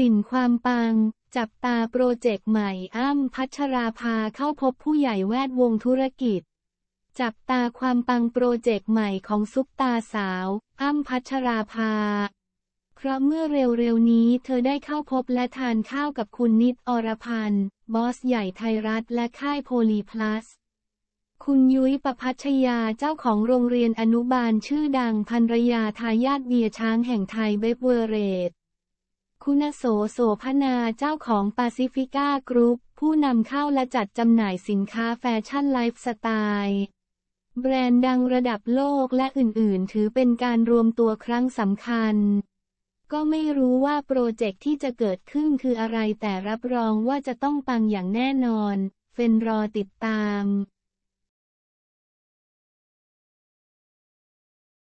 ลิ่นความปังจับตาโปรเจกต์ใหม่อ้ำพัชราภาเข้าพบผู้ใหญ่แวดวงธุรกิจ จับตาความปังโปรเจกต์ใหม่ของซุปตาสาว อ้ำพัชราภาเพราะเมื่อเร็ว ๆ นี้เธอได้เข้าพบและทานข้าวกับคุณนิดอรพันธ์บอสใหญ่ไทยรัฐและค่ายโพลีพลัสคุณยุ้ยประพัชยาเจ้าของโรงเรียนอนุบาลชื่อดังพันรยาทายาทเบียช้างแห่งไทยเบเวอร์เรตคุณโสโสพนาเจ้าของปาซิฟิก้ากรุ๊ปผู้นำเข้าและจัดจำหน่ายสินค้าแฟชั่นไลฟ์สไตล์ แบรนด์ดังระดับโลกและอื่นๆ ถือเป็นการรวมตัวครั้งสำคัญ ก็ไม่รู้ว่าโปรเจกต์ที่จะเกิดขึ้นคืออะไรแต่รับรองว่าจะต้องปังอย่างแน่นอน เฟนรอติดตาม